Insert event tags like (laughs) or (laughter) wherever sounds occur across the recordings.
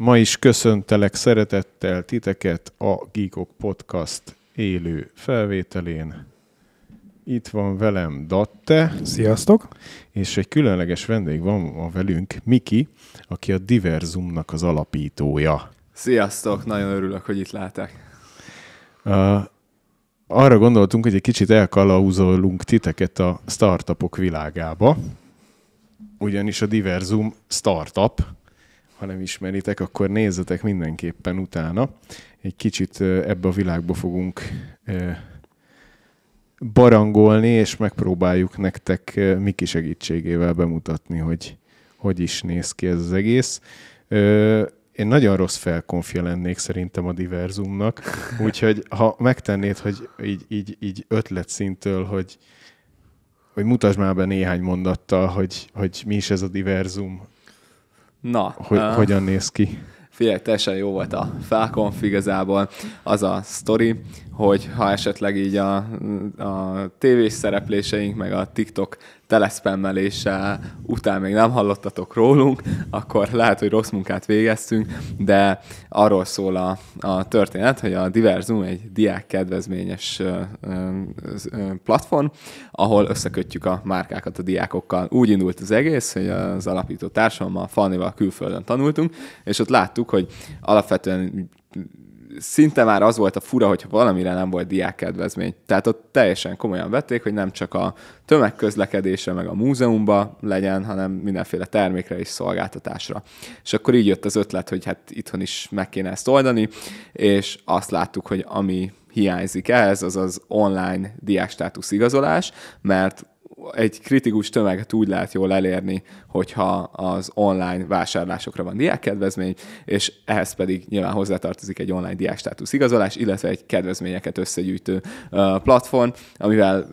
Ma is köszöntelek szeretettel titeket a Geekok Podcast élő felvételén. Itt van velem Datte. Sziasztok! És egy különleges vendég van ma velünk, Miki, aki a Diverzumnak az alapítója. Sziasztok! Nagyon örülök, hogy itt látok. Uh, arra gondoltunk, hogy egy kicsit elkalauzolunk titeket a startupok világába, ugyanis a Diverzum startup, ha nem ismeritek, akkor nézzetek mindenképpen utána. Egy kicsit ebbe a világba fogunk barangolni, és megpróbáljuk nektek Miki segítségével bemutatni, hogy hogy is néz ki ez az egész. Én nagyon rossz felkonfja lennék szerintem a diverzumnak, (laughs) úgyhogy ha megtennéd, hogy így, így, így ötletszintől, hogy, hogy mutasd már be néhány mondattal, hogy, hogy mi is ez a diverzum, Na. Hogy, uh, hogyan néz ki? Figyelj, teljesen jó volt a felkonf igazából. Az a sztori, hogy ha esetleg így a, a tévés szerepléseink, meg a TikTok telespemmelése után még nem hallottatok rólunk, akkor lehet, hogy rossz munkát végeztünk, de arról szól a, a történet, hogy a Diverzum egy diák kedvezményes platform, ahol összekötjük a márkákat a diákokkal. Úgy indult az egész, hogy az alapító társammal, Fannival külföldön tanultunk, és ott láttuk, hogy alapvetően szinte már az volt a fura, hogy valamire nem volt kedvezmény. Tehát ott teljesen komolyan vették, hogy nem csak a tömegközlekedésre, meg a múzeumba legyen, hanem mindenféle termékre és szolgáltatásra. És akkor így jött az ötlet, hogy hát itthon is meg kéne ezt oldani, és azt láttuk, hogy ami hiányzik ehhez, az az online diákstátusz igazolás, mert egy kritikus tömeget úgy lehet jól elérni, hogyha az online vásárlásokra van diákkedvezmény, és ehhez pedig nyilván hozzátartozik egy online diák státusz igazolás, illetve egy kedvezményeket összegyűjtő platform, amivel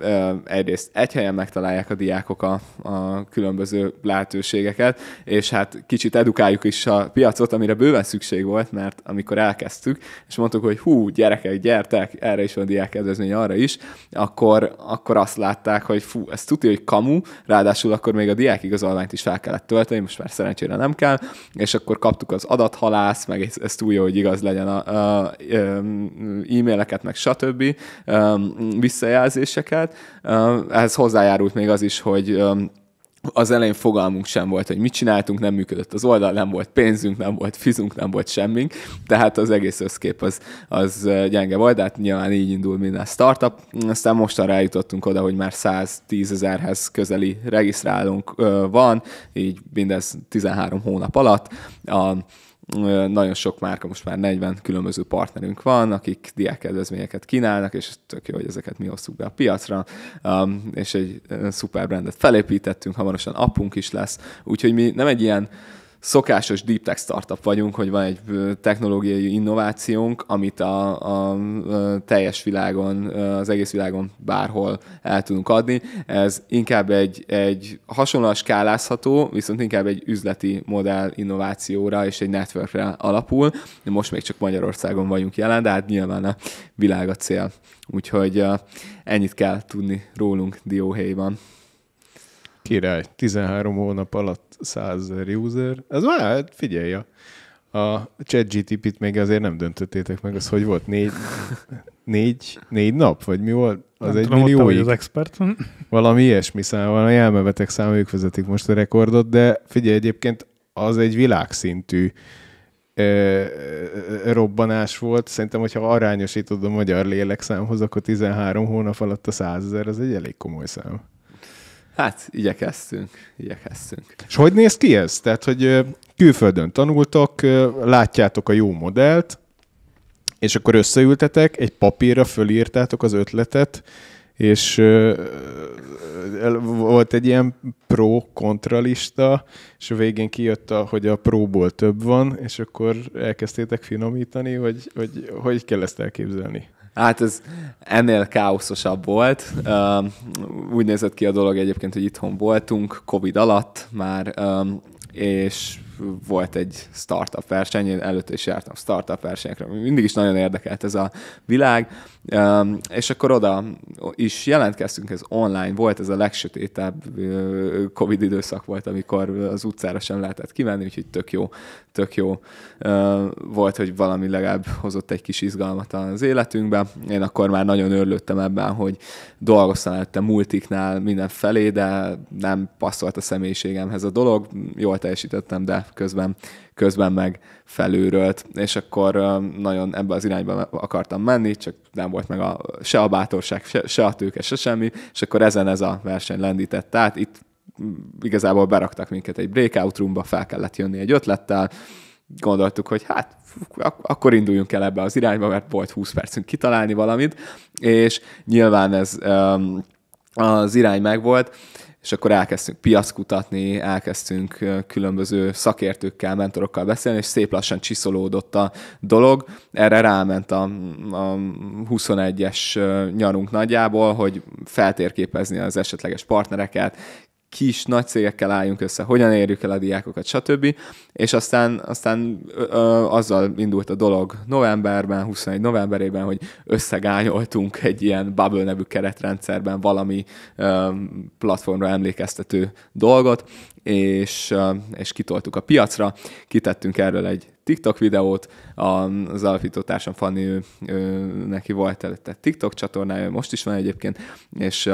egyrészt egy helyen megtalálják a diákok a, a különböző lehetőségeket, és hát kicsit edukáljuk is a piacot, amire bőven szükség volt, mert amikor elkezdtük, és mondtuk, hogy hú, gyerekek, gyertek, erre is van diákkedvezmény, arra is, akkor, akkor azt látták, hogy fú, ez túl tudja, hogy kamu, ráadásul akkor még a diák igazolványt is fel kellett tölteni, most már szerencsére nem kell, és akkor kaptuk az adathalász, meg ez túl jó, hogy igaz legyen a, a, a e-maileket, meg stb. visszajelzéseket. Ehhez hozzájárult még az is, hogy az elején fogalmunk sem volt, hogy mit csináltunk, nem működött az oldal, nem volt pénzünk, nem volt fizunk, nem volt semmink, tehát az egész összkép az, az gyenge volt, de hát nyilván így indul minden startup. Aztán mostan rájutottunk, oda, hogy már 110 ezerhez közeli regisztrálunk van, így mindez 13 hónap alatt. A, nagyon sok márka, most már 40 különböző partnerünk van, akik diákkedvezményeket kínálnak, és tök jó, hogy ezeket mi hoztuk be a piacra, um, és egy szuper brandet felépítettünk, hamarosan appunk is lesz, úgyhogy mi nem egy ilyen szokásos deep tech startup vagyunk, hogy van egy technológiai innovációnk, amit a, a, a teljes világon, az egész világon bárhol el tudunk adni. Ez inkább egy, egy hasonló skálázható, viszont inkább egy üzleti modell innovációra és egy networkre alapul. Most még csak Magyarországon vagyunk jelen, de hát nyilván a világ a cél. Úgyhogy ennyit kell tudni rólunk Dióhéjban. Király, 13 hónap alatt 100 user. Ez már, hát figyelj, a, chat chatgtp t még azért nem döntöttétek meg, az hogy volt? Négy, négy, négy nap? Vagy mi volt? Az nem egy millió. az expert. Valami ilyesmi szám, valami jelmevetek szám, ők vezetik most a rekordot, de figyelj, egyébként az egy világszintű ö, robbanás volt. Szerintem, hogyha arányosítod a magyar lélekszámhoz, akkor 13 hónap alatt a 100 ezer, az egy elég komoly szám. Hát igyekeztünk, igyekeztünk. És hogy néz ki ez? Tehát, hogy külföldön tanultok, látjátok a jó modellt, és akkor összeültetek, egy papírra fölírtátok az ötletet, és volt egy ilyen pro kontralista és a végén kijött, a, hogy a próból több van, és akkor elkezdtétek finomítani, vagy hogy, hogy kell ezt elképzelni? Hát ez ennél káoszosabb volt. Úgy nézett ki a dolog egyébként, hogy itthon voltunk Covid alatt már, és volt egy startup verseny, én előtte is jártam startup versenyekre, mindig is nagyon érdekelt ez a világ, és akkor oda is jelentkeztünk, ez online volt, ez a legsötétebb Covid időszak volt, amikor az utcára sem lehetett kimenni, úgyhogy tök jó tök jó volt, hogy valami legalább hozott egy kis izgalmat az életünkbe. Én akkor már nagyon örülöttem ebben, hogy dolgoztam előtte multiknál mindenfelé, de nem passzolt a személyiségemhez a dolog. Jól teljesítettem, de közben, közben meg felőrölt. És akkor nagyon ebbe az irányba akartam menni, csak nem volt meg a, se a bátorság, se, se a tőke, se semmi. És akkor ezen ez a verseny lendített. Tehát itt igazából beraktak minket egy breakout roomba, fel kellett jönni egy ötlettel, gondoltuk, hogy hát akkor induljunk el ebbe az irányba, mert volt 20 percünk kitalálni valamit, és nyilván ez az irány megvolt, és akkor elkezdtünk piackutatni, elkezdtünk különböző szakértőkkel, mentorokkal beszélni, és szép lassan csiszolódott a dolog. Erre ráment a, a 21-es nyarunk nagyjából, hogy feltérképezni az esetleges partnereket, kis nagy cégekkel álljunk össze, hogyan érjük el a diákokat, stb. És aztán, aztán ö, ö, azzal indult a dolog novemberben, 21 novemberében, hogy összegányoltunk egy ilyen Bubble nevű keretrendszerben valami ö, platformra emlékeztető dolgot, és, ö, és kitoltuk a piacra, kitettünk erről egy TikTok videót, az alapító társam Fanny, ő, ő, neki volt előtte TikTok csatornája, most is van egyébként, és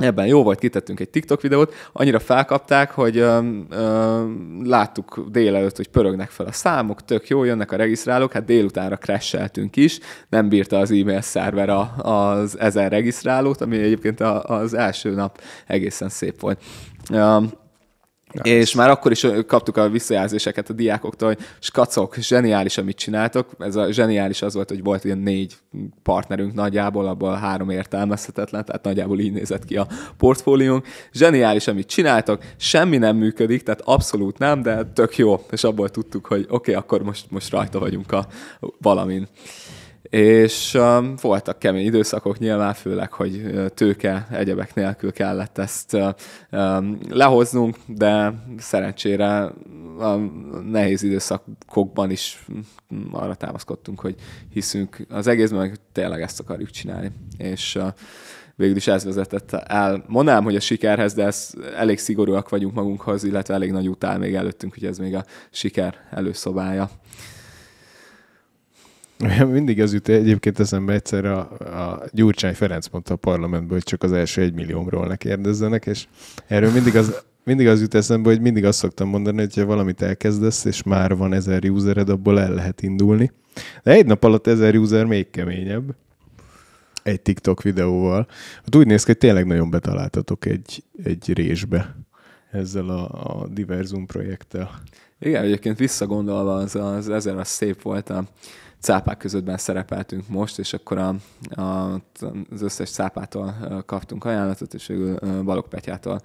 Ebben jó volt, kitettünk egy TikTok videót, annyira felkapták, hogy ö, ö, láttuk délelőtt, hogy pörögnek fel a számok, tök jó, jönnek a regisztrálók, hát délutánra crasheltünk is, nem bírta az e-mail szerver az ezer regisztrálót, ami egyébként az első nap egészen szép volt. Ö, Nice. És már akkor is kaptuk a visszajelzéseket a diákoktól, hogy skacok, zseniális, amit csináltok. Ez a zseniális az volt, hogy volt ilyen négy partnerünk nagyjából, abból három értelmezhetetlen, tehát nagyjából így nézett ki a portfóliónk. Zseniális, amit csináltok, semmi nem működik, tehát abszolút nem, de tök jó. És abból tudtuk, hogy oké, okay, akkor most, most rajta vagyunk a valamin és um, voltak kemény időszakok nyilván, főleg, hogy uh, tőke egyebek nélkül kellett ezt uh, um, lehoznunk, de szerencsére a um, nehéz időszakokban is mm, arra támaszkodtunk, hogy hiszünk az egészben, hogy tényleg ezt akarjuk csinálni. És uh, végül is ez vezetett el. Monám, hogy a sikerhez, de ez, elég szigorúak vagyunk magunkhoz, illetve elég nagy utál még előttünk, hogy ez még a siker előszobája. Mindig az jut egyébként eszembe egyszer a, a Gyurcsány Ferenc mondta a parlamentből, hogy csak az első egymilliómról ne kérdezzenek, és erről mindig az, mindig az jut eszembe, hogy mindig azt szoktam mondani, hogy ha valamit elkezdesz, és már van ezer usered, abból el lehet indulni. De egy nap alatt ezer user még keményebb. Egy TikTok videóval. Hát úgy néz ki, hogy tényleg nagyon betaláltatok egy, egy résbe ezzel a, a Diversum projekttel. Igen, egyébként visszagondolva az, az ezen a szép voltam. a cápák közöttben szerepeltünk most, és akkor a, a, az összes cápától kaptunk ajánlatot, és végül Balog Petyától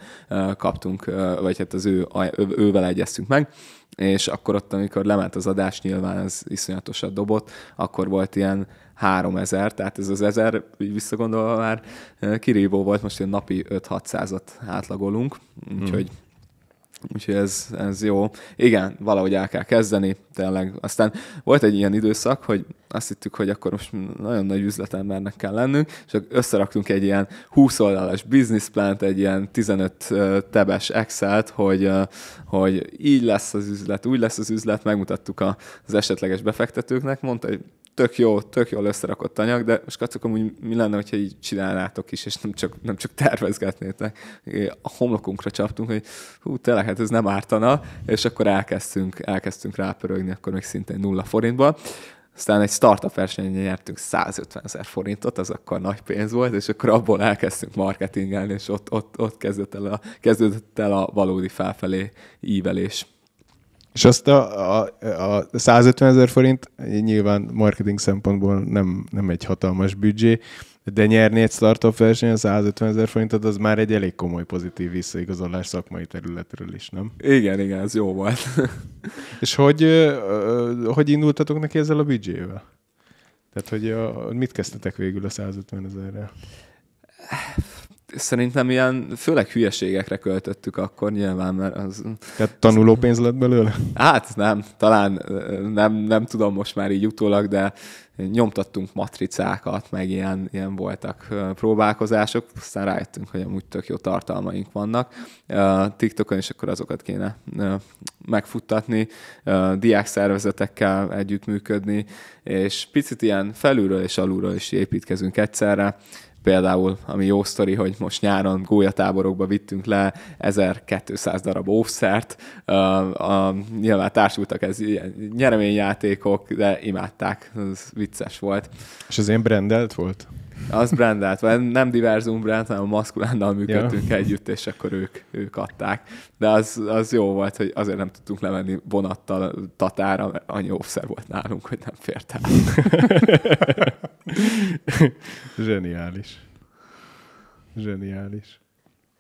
kaptunk, vagy hát az ő, ő, ővel egyeztünk meg, és akkor ott, amikor lement az adás, nyilván az iszonyatosat dobott, akkor volt ilyen 3000, tehát ez az 1000, így visszagondolva már kirívó volt, most ilyen napi 5-600-at átlagolunk, hmm. úgyhogy hmm Úgyhogy ez, ez jó. Igen, valahogy el kell kezdeni, tényleg. Aztán volt egy ilyen időszak, hogy azt hittük, hogy akkor most nagyon nagy üzletembernek kell lennünk, és összeraktunk egy ilyen 20 oldalas business plant, egy ilyen 15 tebes Excel-t, hogy, hogy így lesz az üzlet, úgy lesz az üzlet, megmutattuk az esetleges befektetőknek, mondta, hogy tök jó, tök jól összerakott anyag, de most kacok, hogy mi lenne, hogyha így csinálnátok is, és nem csak, nem csak tervezgetnétek. A homlokunkra csaptunk, hogy hú, tényleg, hát ez nem ártana, és akkor elkezdtünk, elkezdtünk rápörögni, akkor még szintén nulla forintba. Aztán egy startup versenyen nyertünk 150 ezer forintot, az akkor nagy pénz volt, és akkor abból elkezdtünk marketingelni, és ott, ott, ott kezdődött, el a, kezdődött el a valódi felfelé ívelés. És azt a, a, a 150 ezer forint nyilván marketing szempontból nem, nem egy hatalmas büdzsé, de nyerni egy startup a 150 ezer forintot, az már egy elég komoly pozitív visszaigazolás szakmai területről is, nem? Igen, igen, ez jó volt. (laughs) És hogy, hogy indultatok neki ezzel a büdzsével? Tehát, hogy a, mit kezdtetek végül a 150 ezerrel? szerintem ilyen, főleg hülyeségekre költöttük akkor nyilván, mert az... Tehát tanulópénz lett belőle? Hát nem, talán nem, nem tudom most már így utólag, de nyomtattunk matricákat, meg ilyen, ilyen voltak próbálkozások, aztán rájöttünk, hogy amúgy tök jó tartalmaink vannak. TikTokon is akkor azokat kéne megfuttatni, diák szervezetekkel együttműködni, és picit ilyen felülről és alulról is építkezünk egyszerre például, ami jó sztori, hogy most nyáron gólyatáborokba vittünk le 1200 darab óvszert, A, a, nyilván társultak ez ilyen nyereményjátékok, de imádták, ez vicces volt. És az én brendelt volt? Az vagy nem diverzum brand, hanem a maszkulánnal működtünk ja. együtt, és akkor ők, ők adták. De az, az jó volt, hogy azért nem tudtunk lemenni vonattal Tatára, mert annyi óvszer volt nálunk, hogy nem fért el. (laughs) Zseniális. Zseniális.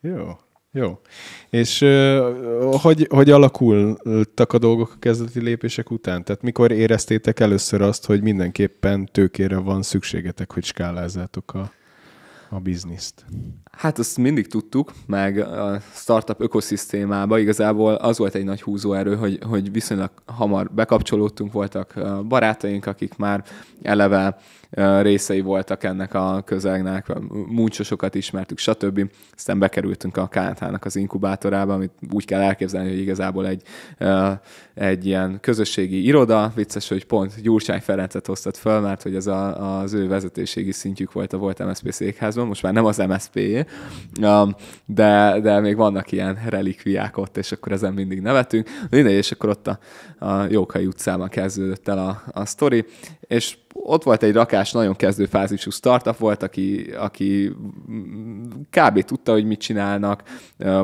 Jó. Jó. És hogy, hogy alakultak a dolgok a kezdeti lépések után? Tehát mikor éreztétek először azt, hogy mindenképpen tőkére van szükségetek, hogy skálázzátok a, a bizniszt? Hát azt mindig tudtuk, meg a startup ökoszisztémában igazából az volt egy nagy húzóerő, hogy, hogy viszonylag hamar bekapcsolódtunk, voltak barátaink, akik már eleve részei voltak ennek a közegnek, múcsosokat ismertük, stb. Aztán bekerültünk a knh az inkubátorába, amit úgy kell elképzelni, hogy igazából egy, egy ilyen közösségi iroda, vicces, hogy pont Gyurcsány Ferencet hoztat föl, mert hogy ez a, az ő vezetőségi szintjük volt a volt MSZP székházban, most már nem az MSZP-jé, de, de még vannak ilyen relikviák ott, és akkor ezen mindig nevetünk. Mindegy, és akkor ott a, a Jókai utcában kezdődött el a, a sztori, és ott volt egy rakás, nagyon kezdőfázisú startup volt, aki, aki kb. tudta, hogy mit csinálnak,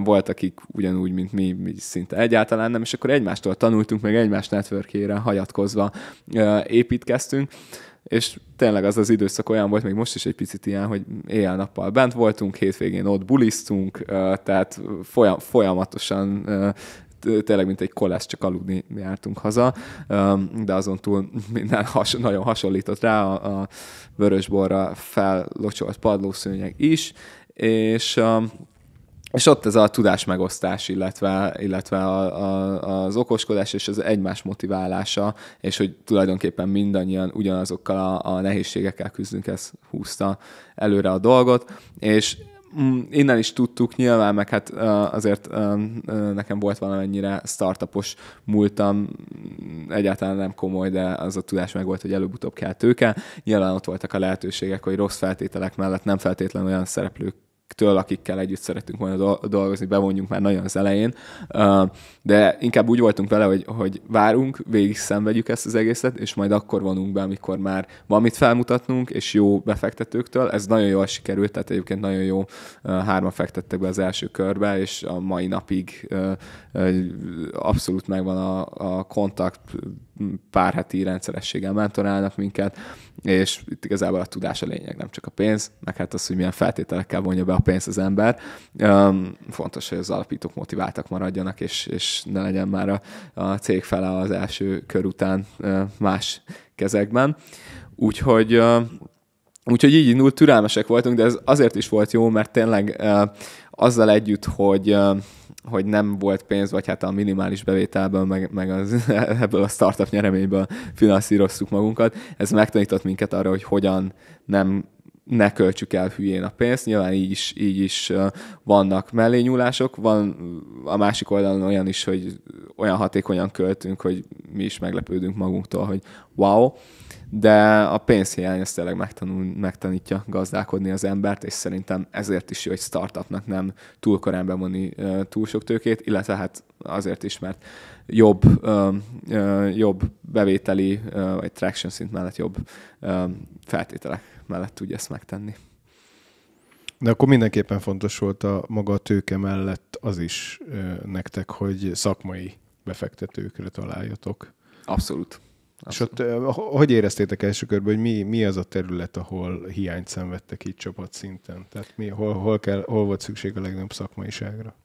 volt, akik ugyanúgy, mint mi, mi szinte egyáltalán nem, és akkor egymástól tanultunk, meg egymás networkére hajatkozva építkeztünk, és tényleg az az időszak olyan volt, még most is egy picit ilyen, hogy éjjel-nappal bent voltunk, hétvégén ott bulisztunk, tehát folyam, folyamatosan tényleg mint egy kolesz csak aludni jártunk haza, de azon túl minden has, nagyon hasonlított rá a, a vörösborra fellocsolt padlószőnyeg is, és és ott ez a tudás megosztás, illetve, illetve a, a, az okoskodás és az egymás motiválása, és hogy tulajdonképpen mindannyian ugyanazokkal a, a nehézségekkel küzdünk, ez húzta előre a dolgot, és mm, innen is tudtuk nyilván, meg hát azért nekem volt valamennyire startupos múltam, mm, egyáltalán nem komoly, de az a tudás meg volt, hogy előbb-utóbb kell tőke. Nyilván ott voltak a lehetőségek, hogy rossz feltételek mellett nem feltétlenül olyan szereplők től, akikkel együtt szeretünk volna dolgozni, bevonjunk már nagyon az elején, de inkább úgy voltunk vele, hogy, hogy várunk, végig szenvedjük ezt az egészet, és majd akkor vonunk be, amikor már van mit felmutatnunk, és jó befektetőktől. Ez nagyon jól sikerült, tehát egyébként nagyon jó hárman fektettek be az első körbe, és a mai napig abszolút megvan a, a kontakt pár heti rendszerességgel mentorálnak minket, és itt igazából a tudás a lényeg, nem csak a pénz, meg hát az, hogy milyen feltételekkel vonja be a pénz az ember. Um, fontos, hogy az alapítók motiváltak maradjanak, és, és ne legyen már a, a cég fele az első kör után uh, más kezekben. Úgyhogy uh, Úgyhogy így indult, türelmesek voltunk, de ez azért is volt jó, mert tényleg uh, azzal együtt, hogy hogy nem volt pénz, vagy hát a minimális bevételből, meg, meg az, (laughs) ebből a startup nyereményből finanszíroztuk magunkat. Ez megtanított minket arra, hogy hogyan nem ne költsük el hülyén a pénzt. Nyilván így is, így is vannak mellényúlások. Van a másik oldalon olyan is, hogy olyan hatékonyan költünk, hogy mi is meglepődünk magunktól, hogy wow de a pénzhiány ezt tényleg megtanul, megtanítja gazdálkodni az embert, és szerintem ezért is jó, hogy startupnak nem túl korán bevonni túl sok tőkét, illetve hát azért is, mert jobb, ö, ö, jobb bevételi, ö, vagy traction szint mellett jobb ö, feltételek mellett tudja ezt megtenni. De akkor mindenképpen fontos volt a maga a tőke mellett az is ö, nektek, hogy szakmai befektetőkre találjatok. Abszolút. Azt és ott hogy éreztétek első körben, hogy mi, mi az a terület, ahol hiányt szenvedtek így szinten, Tehát mi, hol, hol, kell, hol volt szükség a legnagyobb szakmaiságra?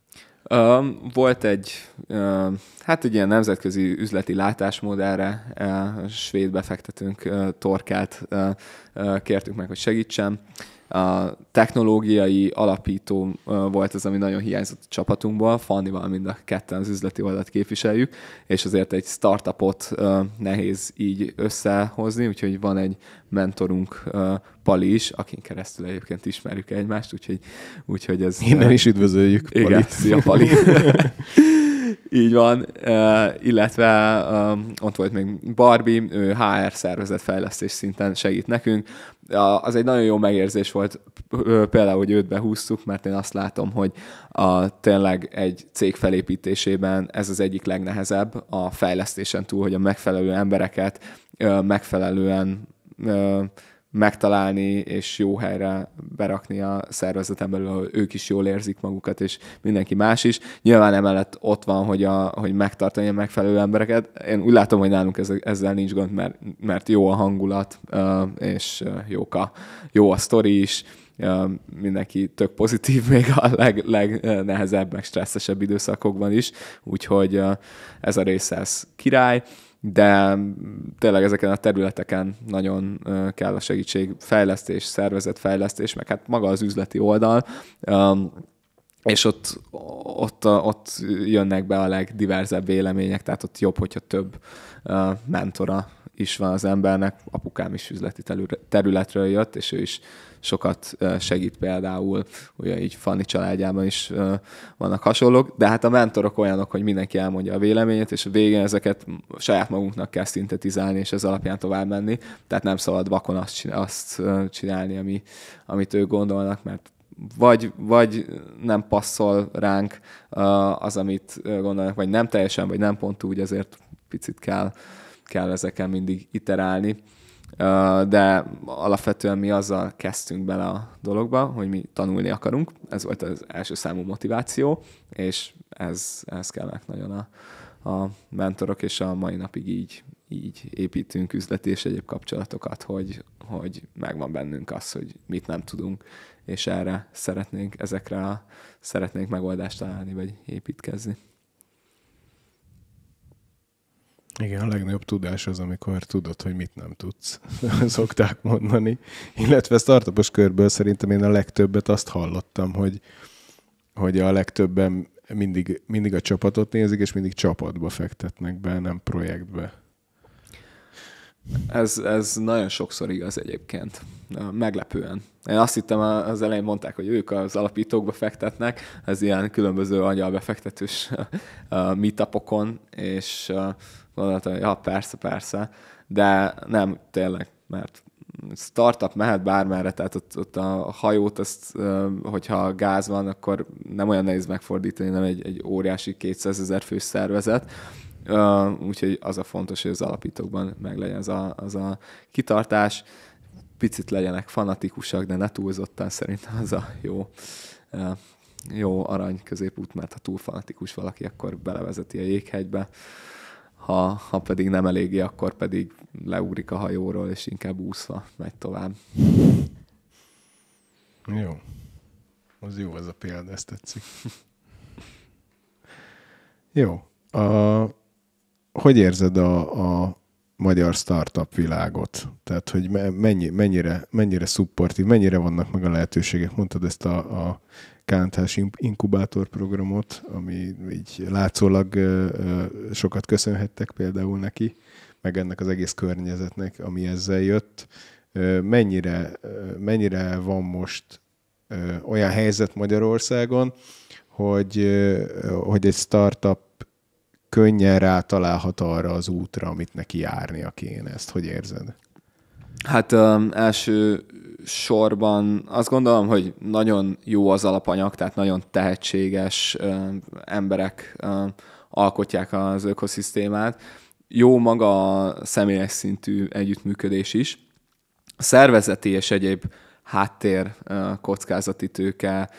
Um, volt egy, um, hát egy ilyen nemzetközi üzleti látásmód erre, uh, svéd befektetőnk uh, torkát uh, uh, kértük meg, hogy segítsen. Uh, a technológiai alapító volt az, ami nagyon hiányzott a csapatunkból, Fannival mind a ketten az üzleti oldalt képviseljük, és azért egy startupot nehéz így összehozni, úgyhogy van egy mentorunk Pali is, akin keresztül egyébként ismerjük egymást, úgyhogy, úgyhogy ez... Innen is üdvözöljük Palit. Igen, szia Pali! (laughs) Így van, illetve ott volt még Barbie, ő HR szervezet fejlesztés szinten segít nekünk. Az egy nagyon jó megérzés volt például, hogy őt behúztuk, mert én azt látom, hogy a, tényleg egy cég felépítésében ez az egyik legnehezebb a fejlesztésen túl, hogy a megfelelő embereket megfelelően megtalálni és jó helyre berakni a szervezetem belül, ahol ők is jól érzik magukat, és mindenki más is. Nyilván emellett ott van, hogy, a, hogy megtartani a megfelelő embereket. Én úgy látom, hogy nálunk ez, ezzel nincs gond, mert, mert jó a hangulat, és jó a, jó a sztori is, mindenki tök pozitív, (laughs) még a leg, legnehezebb, meg stresszesebb időszakokban is, úgyhogy ez a rész ez király de tényleg ezeken a területeken nagyon kell a segítség, fejlesztés, szervezetfejlesztés, meg hát maga az üzleti oldal, és ott, ott, ott jönnek be a legdiverzebb vélemények, tehát ott jobb, hogyha több mentora is van az embernek, apukám is üzleti területről jött, és ő is sokat segít például, ugye így Fanni családjában is vannak hasonlók, de hát a mentorok olyanok, hogy mindenki elmondja a véleményét, és a végén ezeket saját magunknak kell szintetizálni, és ez alapján tovább menni, tehát nem szabad vakon azt, azt csinálni, ami, amit ők gondolnak, mert vagy, vagy nem passzol ránk az, amit gondolnak, vagy nem teljesen, vagy nem pont úgy, ezért picit kell uh, kell ezeken mindig iterálni, de alapvetően mi azzal kezdtünk bele a dologba, hogy mi tanulni akarunk, ez volt az első számú motiváció, és ez, ez kellett nagyon a, a mentorok, és a mai napig így, így építünk üzleti és egyéb kapcsolatokat, hogy, hogy megvan bennünk az, hogy mit nem tudunk, és erre szeretnénk, ezekre a, szeretnénk megoldást találni, vagy építkezni. Igen, a legnagyobb tudás az, amikor tudod, hogy mit nem tudsz, (laughs) szokták mondani. Illetve startupos körből szerintem én a legtöbbet azt hallottam, hogy, hogy a legtöbben mindig, mindig a csapatot nézik, és mindig csapatba fektetnek be, nem projektbe. Ez, ez nagyon sokszor igaz egyébként. Meglepően. Én azt hittem, az elején mondták, hogy ők az alapítókba fektetnek, ez ilyen különböző befektetős (laughs) meetupokon, és gondoltam, hogy ja, persze, persze, de nem, tényleg, mert startup mehet bármerre, tehát ott, ott a hajót, azt, hogyha gáz van, akkor nem olyan nehéz megfordítani, nem egy, egy óriási 200 ezer fős szervezet, úgyhogy az a fontos, hogy az alapítókban meglegyen az a, az a kitartás, picit legyenek fanatikusak, de ne túlzottan szerintem az a jó, jó arany középút, mert ha túl fanatikus valaki, akkor belevezeti a jéghegybe ha, ha pedig nem eléggé, akkor pedig leugrik a hajóról, és inkább úszva megy tovább. Jó. Az jó ez a példa, ezt tetszik. jó. A, hogy érzed a, a magyar startup világot? Tehát, hogy mennyi, mennyire, mennyire szupportív, mennyire vannak meg a lehetőségek? Mondtad ezt a, a kántás inkubátorprogramot, ami így látszólag sokat köszönhettek például neki, meg ennek az egész környezetnek, ami ezzel jött. Mennyire, mennyire van most olyan helyzet Magyarországon, hogy, hogy egy startup könnyen rátalálhat arra az útra, amit neki járnia kéne. Ezt hogy érzed? Hát um, első sorban azt gondolom, hogy nagyon jó az alapanyag, tehát nagyon tehetséges emberek alkotják az ökoszisztémát. Jó maga a személyes szintű együttműködés is. A szervezeti és egyéb háttér kockázati tőke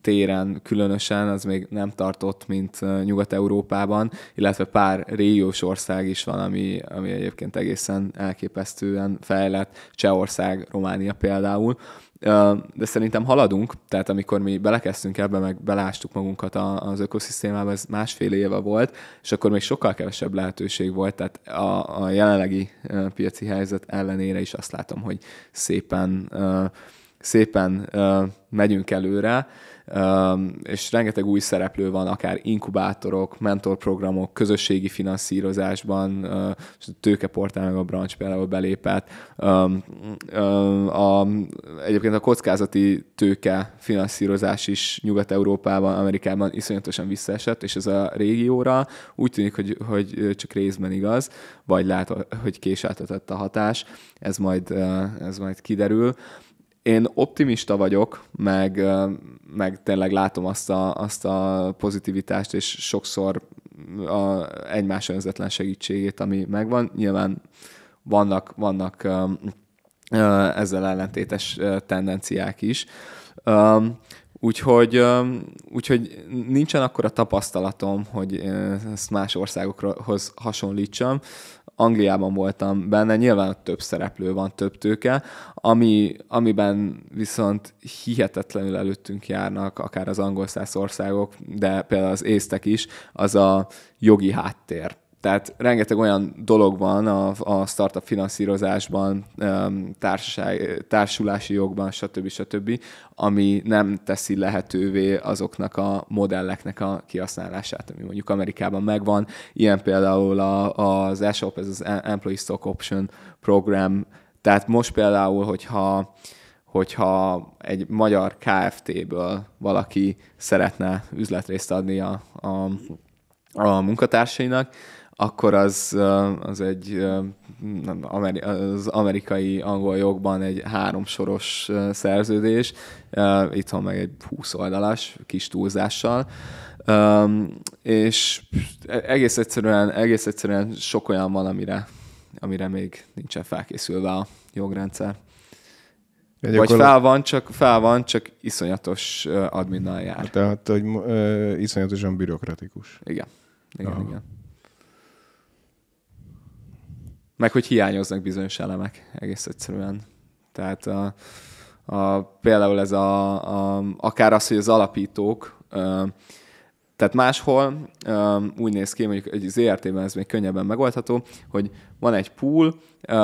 téren különösen, az még nem tartott, mint Nyugat-Európában, illetve pár régiós ország is van, ami, ami egyébként egészen elképesztően fejlett, Csehország, Románia például, de szerintem haladunk, tehát amikor mi belekezdtünk ebbe, meg belástuk magunkat az ökoszisztémába, ez másfél éve volt, és akkor még sokkal kevesebb lehetőség volt, tehát a, a jelenlegi piaci helyzet ellenére is azt látom, hogy szépen, szépen megyünk előre, és rengeteg új szereplő van, akár inkubátorok, mentorprogramok, közösségi finanszírozásban, és a tőkeportál meg a branch például belépett. A, egyébként a kockázati tőke finanszírozás is Nyugat-Európában, Amerikában iszonyatosan visszaesett, és ez a régióra úgy tűnik, hogy, hogy csak részben igaz, vagy lehet, hogy késáltatett a hatás, ez majd, ez majd kiderül én optimista vagyok, meg, meg tényleg látom azt a, azt a pozitivitást, és sokszor a egymás önzetlen segítségét, ami megvan. Nyilván vannak, vannak ezzel ellentétes tendenciák is. Úgyhogy, úgyhogy nincsen akkor a tapasztalatom, hogy ezt más országokhoz hasonlítsam. Angliában voltam benne, nyilván több szereplő van, több tőke, ami, amiben viszont hihetetlenül előttünk járnak, akár az angol országok, de például az észtek is, az a jogi háttér tehát rengeteg olyan dolog van a, a startup finanszírozásban, társaság, társulási jogban, stb. stb., ami nem teszi lehetővé azoknak a modelleknek a kihasználását, ami mondjuk Amerikában megvan. Ilyen például a, az ESOP, ez az Employee Stock Option Program. Tehát most például, hogyha hogyha egy magyar KFT-ből valaki szeretne üzletrészt adni a, a, a munkatársainak, akkor az, az egy az amerikai angol jogban egy háromsoros szerződés, itt van meg egy 20 oldalas kis túlzással. És egész egyszerűen, egész egyszerűen sok olyan van, amire, amire még nincsen felkészülve a jogrendszer. Vagy gyakorlat... fel van, csak, fel van, csak iszonyatos adminnal jár. Hát, tehát, hogy iszonyatosan bürokratikus. Igen. Igen, Aha. igen meg hogy hiányoznak bizonyos elemek egész egyszerűen. Tehát a, a, például ez a, a, akár az, hogy az alapítók, ö, tehát máshol ö, úgy néz ki, mondjuk egy ZRT-ben ez még könnyebben megoldható, hogy van egy pool, ö,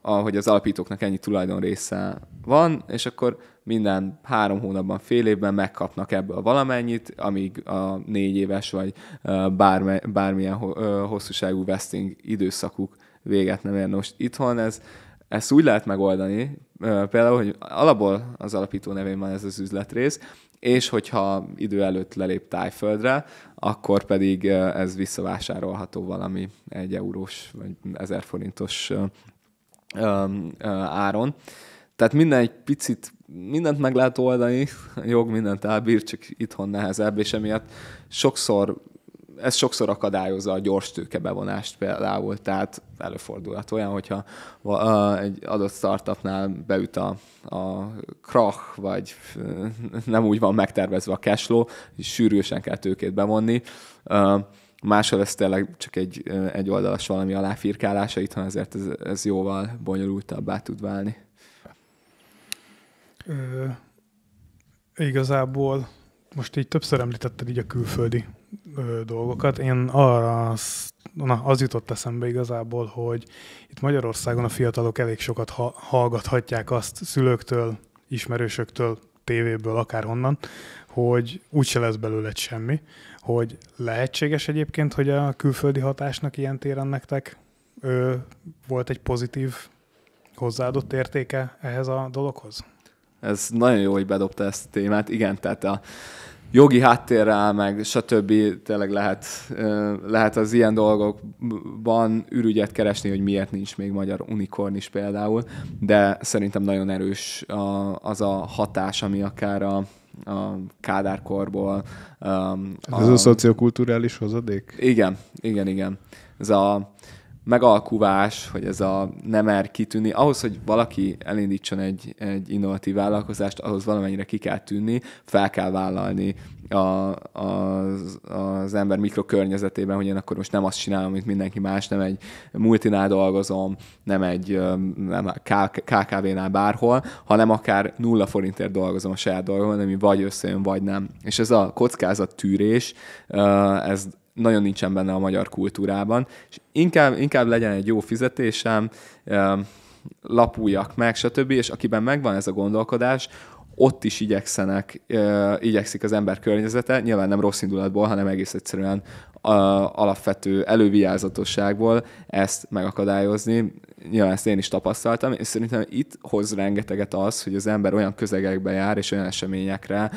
ahogy az alapítóknak ennyi tulajdon része van, és akkor minden három hónapban, fél évben megkapnak ebből valamennyit, amíg a négy éves vagy bármely bármilyen hosszúságú vesting időszakuk véget nem érne. Most itthon ez, ezt úgy lehet megoldani, például, hogy alapból az alapító nevén van ez az üzletrész, és hogyha idő előtt lelép tájföldre, akkor pedig ez visszavásárolható valami egy eurós vagy ezer forintos áron. Tehát minden egy picit, mindent meg lehet oldani, a jog mindent elbír, csak itthon nehezebb, és emiatt sokszor ez sokszor akadályozza a gyors tőke bevonást például, tehát előfordulhat olyan, hogyha egy adott startupnál beüt a, a krach, vagy nem úgy van megtervezve a cashflow, és sűrűsen kell tőkét bevonni, máshol ez tényleg csak egy, egy oldalas valami aláfirkálása, itthon ezért ez, ez jóval bonyolultabbá tud válni. Ö, igazából most így többször említetted így a külföldi ö, dolgokat. Én arra az, na, az jutott eszembe igazából, hogy itt Magyarországon a fiatalok elég sokat ha- hallgathatják azt szülőktől, ismerősöktől, tévéből, akárhonnan, hogy úgyse lesz belőle semmi, hogy lehetséges egyébként, hogy a külföldi hatásnak ilyen téren nektek ö, volt egy pozitív hozzáadott értéke ehhez a dologhoz? Ez nagyon jó, hogy bedobta ezt a témát. Igen, tehát a, jogi háttérrel, meg stb. tényleg lehet, lehet az ilyen dolgokban ürügyet keresni, hogy miért nincs még magyar unikorn is például, de szerintem nagyon erős a, az a hatás, ami akár a, a kádárkorból. Um, Ez a, a szociokulturális hozadék? Igen, igen, igen. Ez a megalkuvás, hogy ez a nem er kitűni, Ahhoz, hogy valaki elindítson egy, egy innovatív vállalkozást, ahhoz valamennyire ki kell tűnni, fel kell vállalni a, az, az ember mikrokörnyezetében, hogy én akkor most nem azt csinálom, mint mindenki más, nem egy multinál dolgozom, nem egy nem KKV-nál bárhol, hanem akár nulla forintért dolgozom a saját dolgom, ami vagy összejön, vagy nem. És ez a kockázat tűrés ez, nagyon nincsen benne a magyar kultúrában, és inkább, inkább legyen egy jó fizetésem, lapuljak meg, stb. És akiben megvan ez a gondolkodás, ott is igyekszenek, igyekszik az ember környezete, nyilván nem rossz indulatból, hanem egész egyszerűen alapvető elővigyázatosságból ezt megakadályozni. Nyilván ezt én is tapasztaltam, és szerintem itt hoz rengeteget az, hogy az ember olyan közegekbe jár, és olyan eseményekre,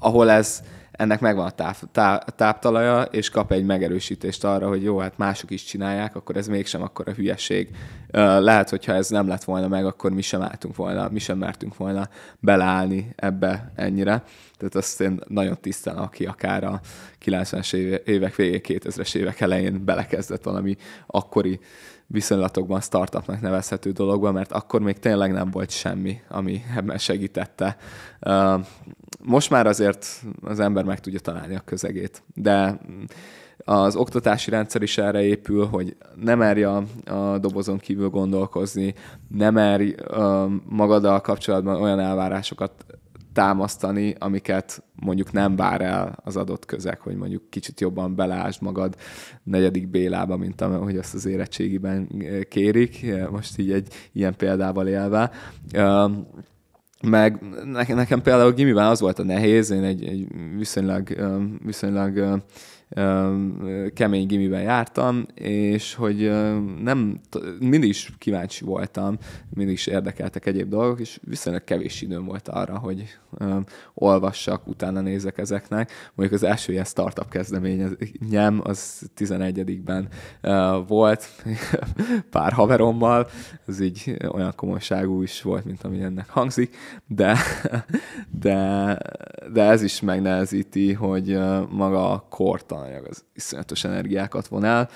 ahol ez ennek megvan a táp, tá, táptalaja, és kap egy megerősítést arra, hogy jó, hát mások is csinálják, akkor ez mégsem akkor a hülyeség. Lehet, hogyha ez nem lett volna meg, akkor mi sem álltunk volna, mi sem mertünk volna beleállni ebbe ennyire. Tehát azt én nagyon tisztán, aki akár a 90-es évek végén, 2000-es évek elején belekezdett valami akkori viszonylatokban startupnak nevezhető dologban, mert akkor még tényleg nem volt semmi, ami ebben segítette most már azért az ember meg tudja találni a közegét. De az oktatási rendszer is erre épül, hogy nem merj a, a dobozon kívül gondolkozni, nem merj magaddal kapcsolatban olyan elvárásokat támasztani, amiket mondjuk nem vár el az adott közeg, hogy mondjuk kicsit jobban belásd magad negyedik Bélába, mint ahogy azt az érettségiben kérik, most így egy ilyen példával élve meg nekem, például a gimiben az volt a nehéz, én egy, egy viszonylag, viszonylag kemény gimiben jártam, és hogy nem, mindig is kíváncsi voltam, mindig is érdekeltek egyéb dolgok, és viszonylag kevés időm volt arra, hogy olvassak, utána nézek ezeknek. Mondjuk az első ilyen startup kezdeményem az 11-ben volt (laughs) pár haverommal, ez így olyan komolyságú is volt, mint ami ennek hangzik, de, (laughs) de, de ez is megnehezíti, hogy maga a kortan olajanyag az iszonyatos energiákat von el.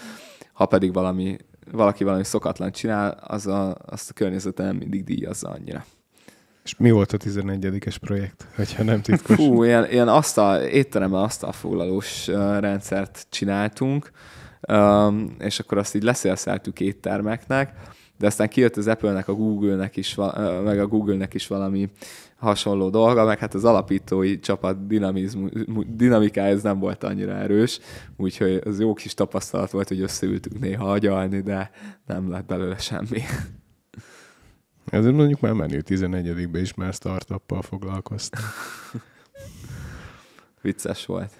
Ha pedig valami, valaki valami szokatlan csinál, az a, azt a környezete nem mindig díjazza annyira. És mi volt a 11-es projekt, hogyha nem titkos? Fú, ilyen, ilyen asztal, étteremben asztalfoglalós rendszert csináltunk, és akkor azt így leszélszeltük éttermeknek, de aztán kijött az Apple-nek, a Google-nek is, meg a Google-nek is valami hasonló dolga, meg hát az alapítói csapat dinamizmus, dinamikája ez nem volt annyira erős, úgyhogy az jó kis tapasztalat volt, hogy összeültünk néha agyalni, de nem lett belőle semmi. Ezért mondjuk már menő 11-be is már startuppal foglalkoztam. (laughs) Vicces volt.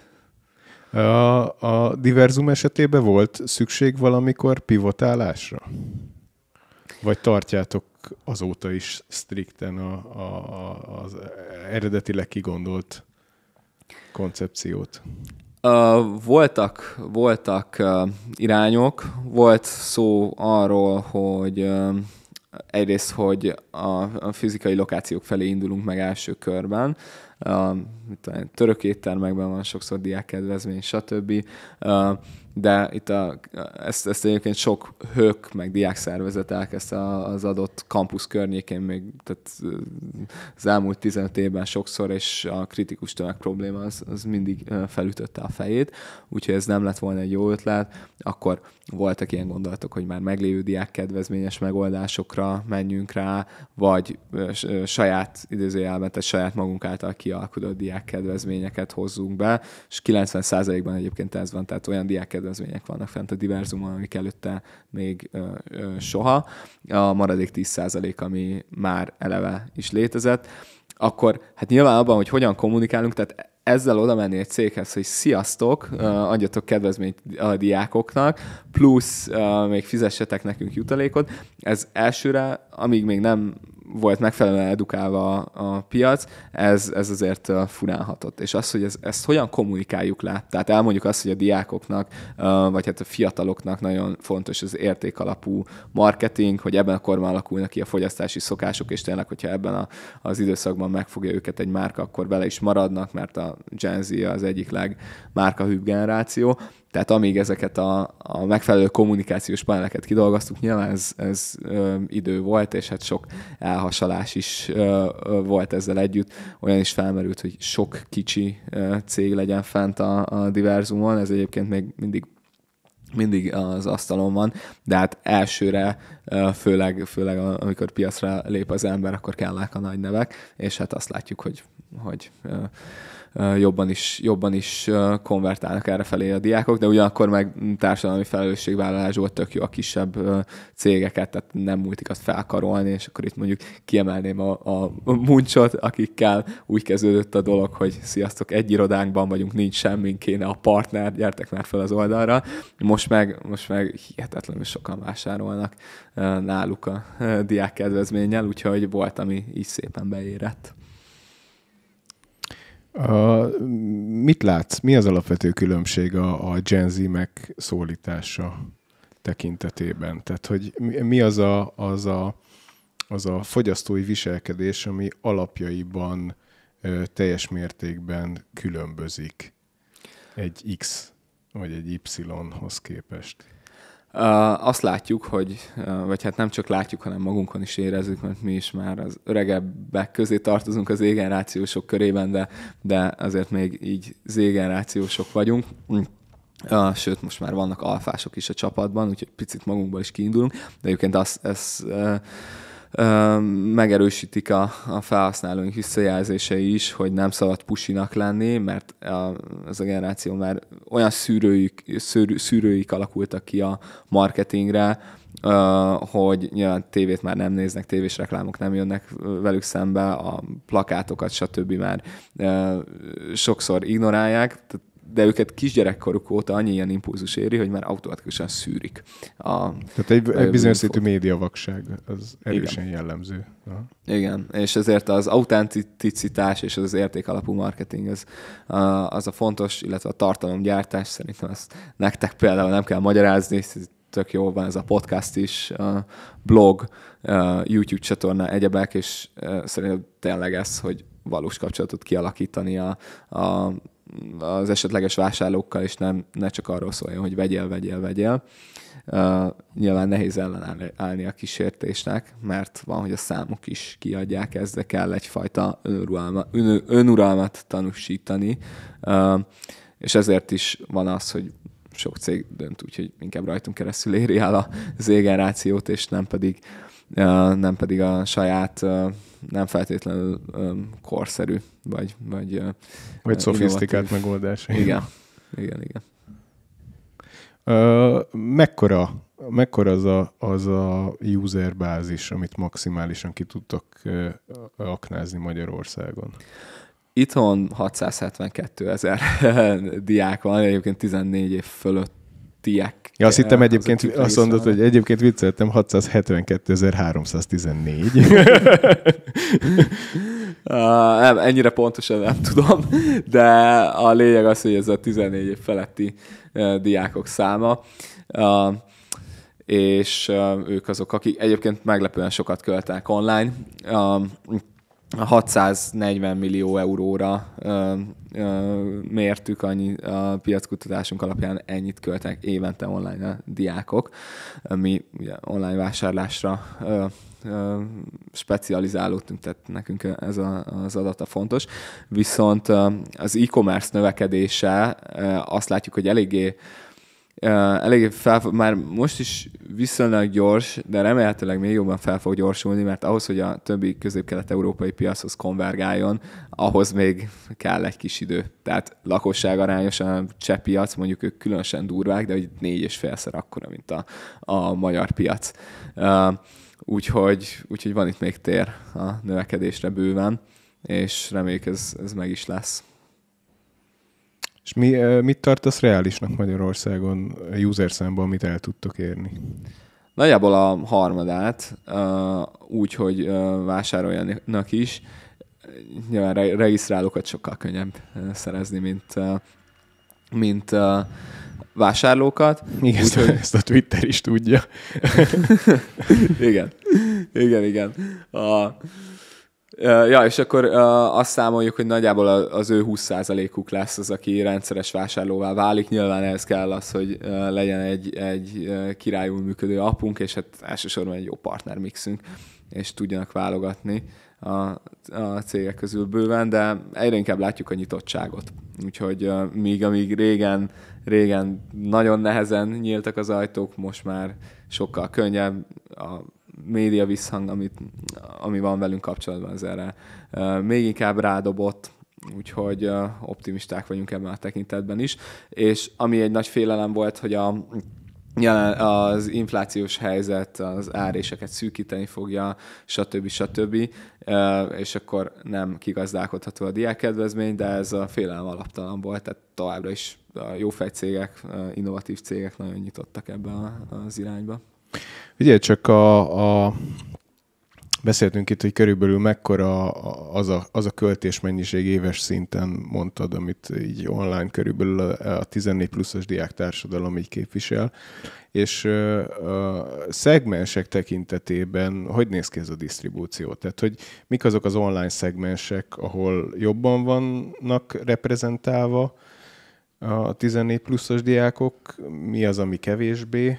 A, a diverzum esetében volt szükség valamikor pivotálásra? Vagy tartjátok azóta is strikten a, a, az eredetileg kigondolt koncepciót? voltak, voltak irányok, volt szó arról, hogy egyrészt, hogy a, fizikai lokációk felé indulunk meg első körben, a, török éttermekben van sokszor diákkedvezmény, stb de itt a, ezt, ezt egyébként sok hők, meg diák szervezet elkezdte az adott kampusz környékén még, tehát az elmúlt 15 évben sokszor, és a kritikus tömeg probléma az, az mindig felütötte a fejét, úgyhogy ez nem lett volna egy jó ötlet, akkor voltak ilyen gondolatok, hogy már meglévő diák kedvezményes megoldásokra menjünk rá, vagy saját idézőjelben, tehát saját magunk által kialkudott diák kedvezményeket hozzunk be, és 90%-ban egyébként ez van, tehát olyan diák kedvezmények vannak fent a diverzumon, amik előtte még ö, ö, soha, a maradék 10% ami már eleve is létezett, akkor hát nyilván abban, hogy hogyan kommunikálunk, tehát ezzel oda menni egy céghez, hogy sziasztok, mhm. adjatok kedvezményt a diákoknak, plusz még fizessetek nekünk jutalékot. Ez elsőre, amíg még nem volt megfelelően edukálva a, a piac, ez, ez azért furán És az, hogy ez, ezt hogyan kommunikáljuk le, tehát elmondjuk azt, hogy a diákoknak, vagy hát a fiataloknak nagyon fontos az értékalapú marketing, hogy ebben a korban alakulnak ki a fogyasztási szokások, és tényleg, hogyha ebben a, az időszakban megfogja őket egy márka, akkor bele is maradnak, mert a Gen Z az egyik legmárkahűbb generáció, tehát amíg ezeket a, a megfelelő kommunikációs paneleket kidolgoztuk, nyilván ez, ez ö, idő volt, és hát sok elhasalás is ö, ö, volt ezzel együtt. Olyan is felmerült, hogy sok kicsi ö, cég legyen fent a, a diverzumon, ez egyébként még mindig mindig az asztalon van, de hát elsőre, főleg, főleg amikor piacra lép az ember, akkor kellnek a nagy nevek, és hát azt látjuk, hogy, hogy jobban is, jobban is konvertálnak erre felé a diákok, de ugyanakkor meg társadalmi volt tök jó a kisebb cégeket, tehát nem múltik azt felkarolni, és akkor itt mondjuk kiemelném a, a muncsot, akikkel úgy kezdődött a dolog, hogy sziasztok, egy irodánkban vagyunk, nincs semmi, kéne a partner, gyertek már fel az oldalra. Most meg, most meg hihetetlenül sokan vásárolnak náluk a diák kedvezménnyel, úgyhogy volt, ami így szépen beérett mit látsz? Mi az alapvető különbség a, a Gen Z megszólítása tekintetében? Tehát, hogy mi az a, az a, az a fogyasztói viselkedés, ami alapjaiban ö, teljes mértékben különbözik egy X vagy egy Y-hoz képest? azt látjuk, hogy, vagy hát nem csak látjuk, hanem magunkon is érezzük, mert mi is már az öregebbek közé tartozunk az égenerációsok körében, de, de azért még így z égenerációsok vagyunk. Sőt, most már vannak alfások is a csapatban, úgyhogy picit magunkból is kiindulunk, de egyébként azt, ez, megerősítik a, a felhasználóink visszajelzései is, hogy nem szabad pusinak lenni, mert a, ez a generáció már olyan szűrőik, szűr, szűrőik alakultak ki a marketingre, hogy nyilván tévét már nem néznek, tévés reklámok nem jönnek velük szembe, a plakátokat, stb. már sokszor ignorálják, tehát de őket kisgyerekkoruk óta annyi ilyen impulzus éri, hogy már automatikusan szűrik. A, Tehát egy, egy bizonyos szintű médiavakság, az erősen Igen. jellemző. Aha. Igen, és ezért az autenticitás és az értékalapú marketing az, az a fontos, illetve a tartalomgyártás szerintem ezt nektek például nem kell magyarázni, tök jó van ez a podcast is, a blog, a YouTube csatorna, egyebek, és e, szerintem tényleg ez, hogy valós kapcsolatot kialakítani a, a az esetleges vásárlókkal, és nem, ne csak arról szóljon, hogy vegyél, vegyél, vegyél. Uh, nyilván nehéz ellenállni a kísértésnek, mert van, hogy a számok is kiadják, ezzel kell egyfajta önuralma, ön, önuralmat tanúsítani, uh, és ezért is van az, hogy sok cég dönt úgy, hogy inkább rajtunk keresztül éri el a z és nem pedig uh, nem pedig a saját nem feltétlenül korszerű, vagy... Vagy, vagy szofisztikált megoldás. Igen, igen, igen. Uh, mekkora, mekkora az, a, az a user bázis, amit maximálisan ki tudtak aknázni Magyarországon? Itthon 672 ezer (laughs) diák van, egyébként 14 év fölöttiek Ja, azt hittem egyébként, az azt mondod, hogy egyébként vicceltem, 672.314. (laughs) nem, ennyire pontosan nem tudom, de a lényeg az, hogy ez a 14 év feletti diákok száma és ők azok, akik egyébként meglepően sokat költenek online. 640 millió euróra ö, ö, mértük, annyi a piackutatásunk alapján ennyit költek évente online a diákok. Mi ugye online vásárlásra ö, ö, specializálódtunk, tehát nekünk ez a, az adata fontos. Viszont ö, az e-commerce növekedése ö, azt látjuk, hogy eléggé ö, eléggé fel, már most is viszonylag gyors, de remélhetőleg még jobban fel fog gyorsulni, mert ahhoz, hogy a többi közép-kelet-európai piachoz konvergáljon, ahhoz még kell egy kis idő. Tehát lakosság arányosan a cseh piac, mondjuk ők különösen durvák, de hogy négy és félszer akkora, mint a, a magyar piac. Úgyhogy, úgyhogy van itt még tér a növekedésre bőven, és reméljük ez, ez meg is lesz. És mi, mit tartasz reálisnak Magyarországon a user számban, amit el tudtok érni? Nagyjából a harmadát, úgy, hogy vásároljanak is. Nyilván regisztrálókat sokkal könnyebb szerezni, mint, mint vásárlókat. Igen, úgy, hogy... ezt a Twitter is tudja. (laughs) igen, igen, igen. A, Ja, és akkor azt számoljuk, hogy nagyjából az ő 20%-uk lesz az, aki rendszeres vásárlóvá válik. Nyilván ez kell az, hogy legyen egy, egy királyul működő apunk, és hát elsősorban egy jó partner mixünk, és tudjanak válogatni a, a cégek közül bőven, de egyre inkább látjuk a nyitottságot. Úgyhogy míg amíg régen, régen nagyon nehezen nyíltak az ajtók, most már sokkal könnyebb, a média visszhang, amit, ami van velünk kapcsolatban, az erre még inkább rádobott, úgyhogy optimisták vagyunk ebben a tekintetben is. És ami egy nagy félelem volt, hogy a jelen az inflációs helyzet az áréseket szűkíteni fogja, stb. stb. És akkor nem kigazdálkodható a diákkedvezmény, de ez a félelem alaptalan volt, tehát továbbra is a jófej cégek, innovatív cégek nagyon nyitottak ebbe az irányba. Ugye csak a, a beszéltünk itt, hogy körülbelül mekkora az a, az a költésmennyiség éves szinten mondtad, amit így online körülbelül a 14 pluszos társadalom így képvisel, és a szegmensek tekintetében hogy néz ki ez a disztribúció? Tehát, hogy mik azok az online szegmensek, ahol jobban vannak reprezentálva a 14 pluszos diákok, mi az, ami kevésbé,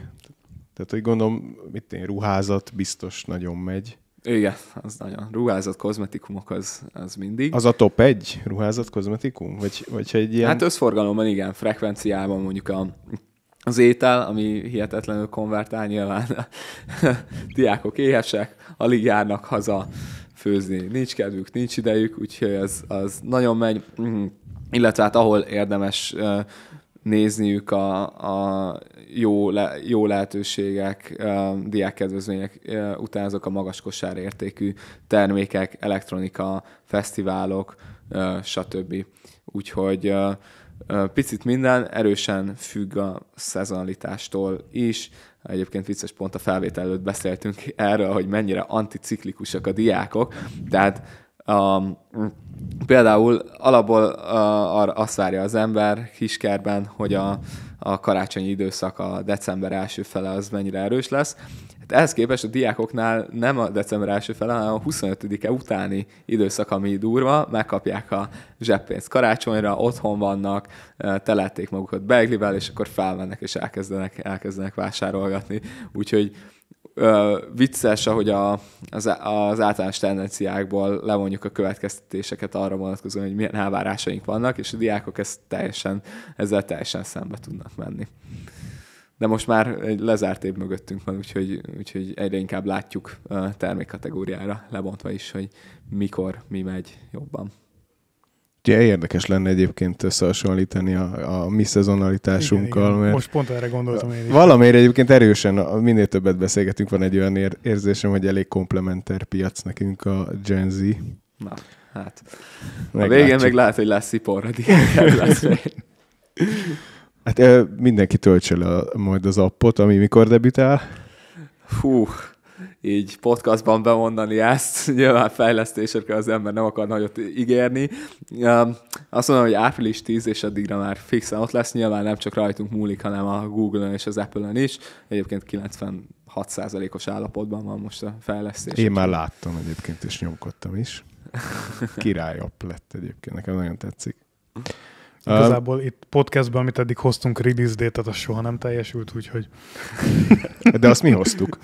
tehát, hogy gondolom, mit én, ruházat biztos nagyon megy. Igen, az nagyon. Ruházat, kozmetikumok az, az mindig. Az a top egy ruházat, kozmetikum? Vagy, vagy egy ilyen... Hát összforgalomban igen, frekvenciában mondjuk a az étel, ami hihetetlenül konvertál nyilván. (laughs) Diákok éhesek, alig járnak haza főzni. Nincs kedvük, nincs idejük, úgyhogy ez az nagyon megy. Mm, illetve hát ahol érdemes uh, nézniük a, a jó, le, jó lehetőségek, diákkedvezmények után azok a magas kosár értékű termékek, elektronika, fesztiválok, stb. Úgyhogy picit minden erősen függ a szezonalitástól is. Egyébként vicces pont a felvétel előtt beszéltünk erről, hogy mennyire anticiklikusak a diákok, tehát Um, például alapból uh, azt várja az ember kiskerben, hogy a, a karácsonyi időszak a december első fele az mennyire erős lesz. Hát ehhez képest a diákoknál nem a december első fele, hanem a 25-e utáni időszak, ami durva, megkapják a zseppénzt karácsonyra, otthon vannak, e, telették magukat beiglivel, és akkor felmennek és elkezdenek, elkezdenek vásárolgatni. Úgyhogy ö, vicces, ahogy a, az, az általános tendenciákból levonjuk a következtetéseket arra vonatkozóan, hogy milyen elvárásaink vannak, és a diákok ezt teljesen, ezzel teljesen szembe tudnak menni. De most már egy lezárt év mögöttünk van, úgyhogy, úgyhogy egyre inkább látjuk termékkategóriára lebontva is, hogy mikor mi megy jobban. Ugye érdekes lenne egyébként összehasonlítani a, a mi szezonalitásunkkal. Igen, igen. Mert Most pont erre gondoltam én is. Valamiért egyébként erősen, minél többet beszélgetünk, van egy olyan ér- érzésem, hogy elég komplementer piac nekünk a Gen Z. Na, hát. Meg a végén látjuk. meg lehet, hogy lesz iparadi. (laughs) hát mindenki töltse le majd az appot, ami mikor debütál. Hú, így podcastban bemondani ezt, (laughs) nyilván fejlesztésekre az ember nem akar nagyot ígérni. Azt mondom, hogy április 10, és addigra már fixen ott lesz, nyilván nem csak rajtunk múlik, hanem a google on és az apple on is. Egyébként 96%-os állapotban van most a fejlesztés. Én már láttam egyébként, és nyomkodtam is. (laughs) Király lett egyébként, nekem nagyon tetszik. Igazából itt podcastban, amit eddig hoztunk release date az soha nem teljesült, úgyhogy... (laughs) De azt mi hoztuk. (laughs)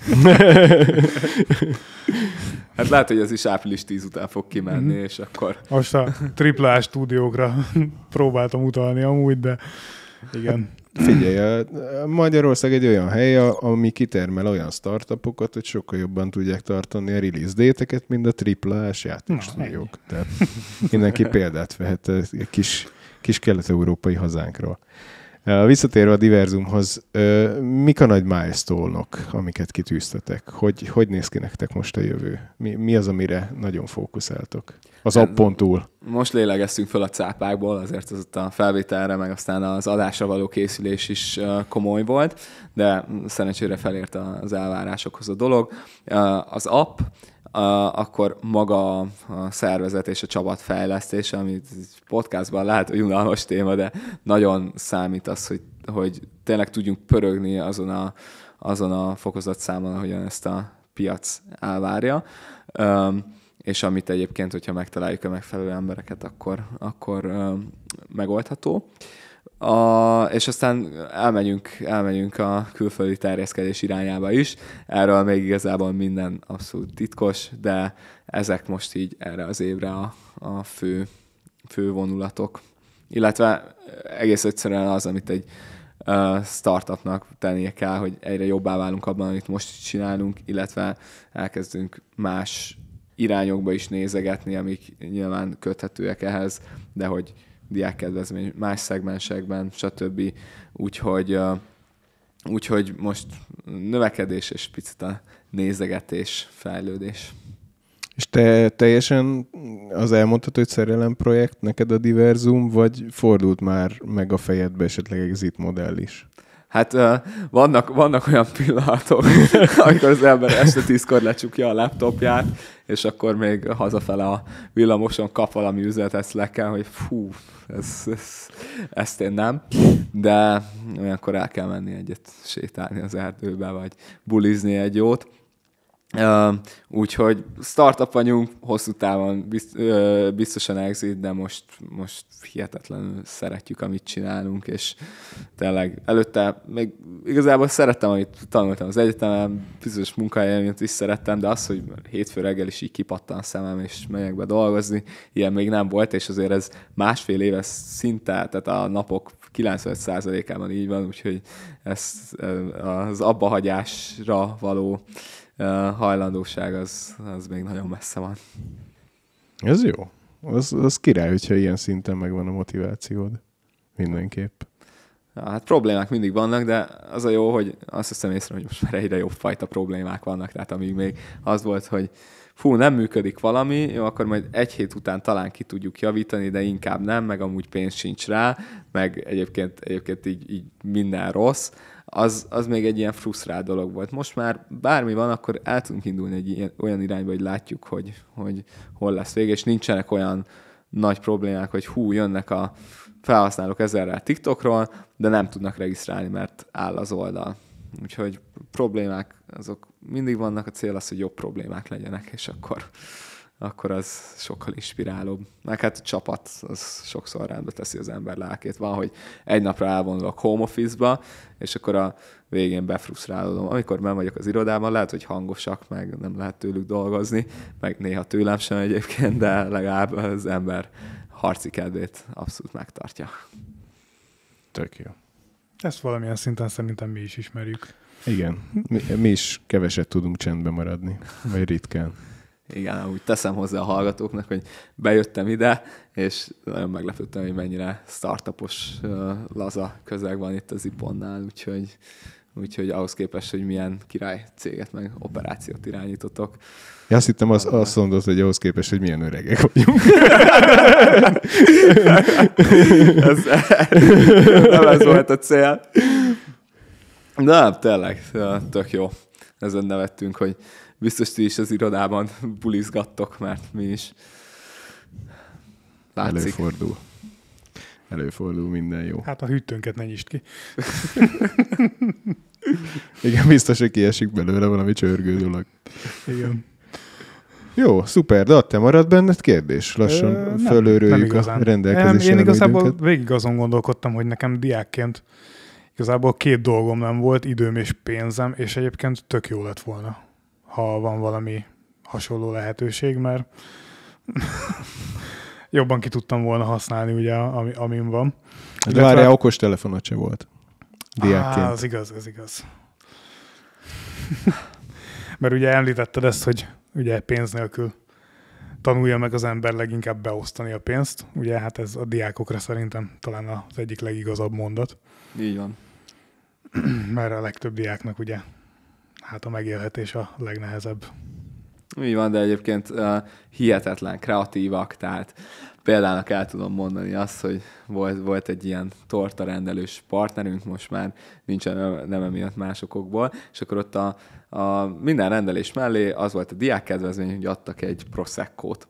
Hát lehet, hogy az is április 10 után fog kimenni, mm-hmm. és akkor... Most a AAA stúdiókra (laughs) próbáltam utalni amúgy, de igen. Hát figyelj, Magyarország egy olyan hely, ami kitermel olyan startupokat, hogy sokkal jobban tudják tartani a release déteket, mint a AAA-s játékstúdiók. Tehát mindenki példát vehet egy kis kis kelet-európai hazánkról. Visszatérve a diverzumhoz, mik a nagy milestone -ok, amiket kitűztetek? Hogy, hogy néz ki nektek most a jövő? Mi, mi az, amire nagyon fókuszáltok? Az appon túl. Most lélegeztünk föl a cápákból, azért az ott a felvételre, meg aztán az adásra való készülés is komoly volt, de szerencsére felért az elvárásokhoz a dolog. Az app, akkor maga a szervezet és a csapat fejlesztése, ami podcastban lehet, hogy unalmas téma, de nagyon számít az, hogy, hogy tényleg tudjunk pörögni azon a, azon a fokozatszámon, ahogyan ezt a piac elvárja. Um, és amit egyébként, hogyha megtaláljuk a megfelelő embereket, akkor, akkor um, megoldható. Uh, a, és aztán elmegyünk, elmegyünk a külföldi terjeszkedés irányába is. Erről még igazából minden abszolút titkos, de ezek most így erre az évre a, a fő, fő vonulatok. Illetve egész egyszerűen az, amit egy uh, startupnak tennie kell, hogy egyre jobbá válunk abban, amit most csinálunk, illetve elkezdünk más irányokba is nézegetni, amik nyilván köthetőek ehhez, de hogy diákkedvezmény más szegmensekben, stb. Úgyhogy, úgyhogy most növekedés és picit a nézegetés, fejlődés. És te teljesen az elmondható, hogy szerelem projekt neked a diverzum, vagy fordult már meg a fejedbe esetleg exit modell is? Hát vannak, vannak olyan pillanatok, (laughs) amikor az ember este tízkor lecsukja a laptopját, és akkor még hazafele a villamoson kap valami üzletet kell, hogy fú, ez, ez, ezt én nem. De olyankor el kell menni egyet sétálni az erdőbe, vagy bulizni egy jót. Uh, úgyhogy startup vagyunk, hosszú távon bizt, uh, biztosan exit, de most, most hihetetlenül szeretjük, amit csinálunk, és tényleg előtte még igazából szerettem, amit tanultam az egyetemen, bizonyos munkahelyemet is szerettem, de az, hogy hétfő reggel is így kipattan szemem, és megyek be dolgozni, ilyen még nem volt, és azért ez másfél éve szinte, tehát a napok 95%-ában így van, úgyhogy ez az abbahagyásra való hajlandóság az, az még nagyon messze van. Ez jó. Az, az király, hogyha ilyen szinten megvan a motivációd. Mindenképp. Hát problémák mindig vannak, de az a jó, hogy azt hiszem észre, hogy most már egyre jobb fajta problémák vannak. Tehát amíg még az volt, hogy fú, nem működik valami, jó, akkor majd egy hét után talán ki tudjuk javítani, de inkább nem, meg amúgy pénz sincs rá, meg egyébként, egyébként így, így minden rossz az, az még egy ilyen frusztrál dolog volt. Most már bármi van, akkor el tudunk indulni egy ilyen, olyan irányba, hogy látjuk, hogy, hogy hol lesz vége, és nincsenek olyan nagy problémák, hogy hú, jönnek a felhasználók ezerrel TikTokról, de nem tudnak regisztrálni, mert áll az oldal. Úgyhogy problémák azok mindig vannak, a cél az, hogy jobb problémák legyenek, és akkor akkor az sokkal inspirálóbb. Mert hát a csapat, az sokszor rendbe teszi az ember lelkét. Van, hogy egy napra elvonulok home office-ba, és akkor a végén befrusztrálódom. Amikor nem vagyok az irodában, lehet, hogy hangosak, meg nem lehet tőlük dolgozni, meg néha tőlem sem egyébként, de legalább az ember harci kedvét abszolút megtartja. Tök jó. Ezt valamilyen szinten szerintem mi is ismerjük. Igen, mi, mi is keveset tudunk csendben maradni, vagy ritkán. Igen, úgy teszem hozzá a hallgatóknak, hogy bejöttem ide, és nagyon meglepődtem, hogy mennyire startupos laza közeg van itt az Iponnál, úgyhogy, úgyhogy ahhoz képest, hogy milyen király céget meg operációt irányítotok. Ja, azt hittem, az, azt mondod, hogy ahhoz képest, hogy milyen öregek vagyunk. (laughs) ez, nem ez volt a cél. De nem, tényleg, tök jó. Ezen nevettünk, hogy biztos ti is az irodában bulizgattok, mert mi is látszik. Előfordul. Előfordul minden jó. Hát a hűtőnket ne nyisd ki. (laughs) Igen, biztos, hogy kiesik belőle valami csörgő dolog. Igen. Jó, szuper, de te marad benned kérdés? Lassan Ö, a rendelkezésre. Én igazából időnket. végig azon gondolkodtam, hogy nekem diákként igazából két dolgom nem volt, időm és pénzem, és egyébként tök jó lett volna ha van valami hasonló lehetőség, mert (laughs) jobban ki tudtam volna használni, ugye, ami, amin van. De Illetve... okos telefonot se volt. Diákként. Á, az igaz, az igaz. (laughs) mert ugye említetted ezt, hogy ugye pénz nélkül tanulja meg az ember leginkább beosztani a pénzt. Ugye hát ez a diákokra szerintem talán az egyik legigazabb mondat. Így van. (clears throat) Mert a legtöbb diáknak ugye hát a megélhetés a legnehezebb. Így van, de egyébként uh, hihetetlen kreatívak, tehát például el tudom mondani azt, hogy volt, volt egy ilyen torta rendelős partnerünk, most már nincsen nem emiatt másokokból, és akkor ott a, a minden rendelés mellé az volt a kedvezmény, hogy adtak egy proszekkót.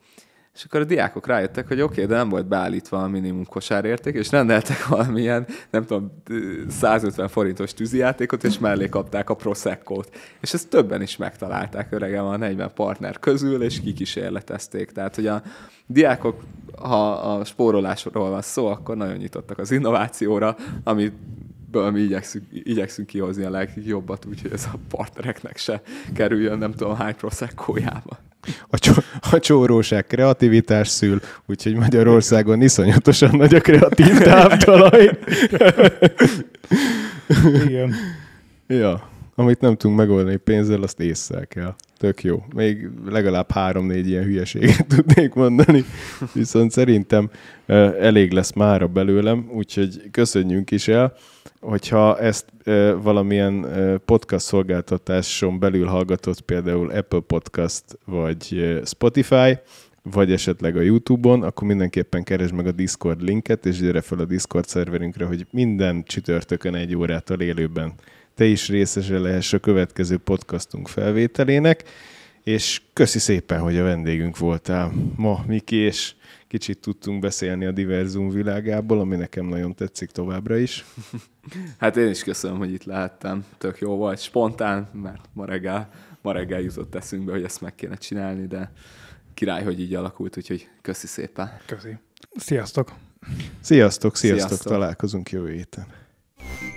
És akkor a diákok rájöttek, hogy oké, okay, de nem volt beállítva a minimum kosárérték, és rendeltek valamilyen, nem tudom, 150 forintos tűzijátékot, és mellé kapták a Prosecco-t. És ezt többen is megtalálták öregem a 40 partner közül, és kikísérletezték. Tehát, hogy a diákok, ha a spórolásról van szó, akkor nagyon nyitottak az innovációra, amit mi igyekszünk, igyekszünk kihozni a legjobbat, úgyhogy ez a partnereknek se kerüljön nem tudom hány proszekkójába. A, cso- a csóróság kreativitás szül, úgyhogy Magyarországon iszonyatosan nagy a kreatív (laughs) táptalaj. Igen. ja, amit nem tudunk megoldani pénzzel, azt észre kell tök jó. Még legalább három-négy ilyen hülyeséget (laughs) tudnék mondani, viszont szerintem elég lesz mára belőlem, úgyhogy köszönjünk is el, hogyha ezt valamilyen podcast szolgáltatáson belül hallgatott, például Apple Podcast vagy Spotify, vagy esetleg a YouTube-on, akkor mindenképpen keresd meg a Discord linket, és gyere fel a Discord szerverünkre, hogy minden csütörtökön egy órától élőben te is részese lehess a következő podcastunk felvételének, és köszi szépen, hogy a vendégünk voltál ma, Miki, és kicsit tudtunk beszélni a diverzum világából, ami nekem nagyon tetszik továbbra is. (laughs) Hát én is köszönöm, hogy itt lehettem. Tök jó volt, spontán, mert ma reggel, ma reggel jutott eszünkbe, hogy ezt meg kéne csinálni, de király, hogy így alakult, úgyhogy köszi szépen. Köszi. Sziasztok! Sziasztok, sziasztok, sziasztok. találkozunk jövő héten.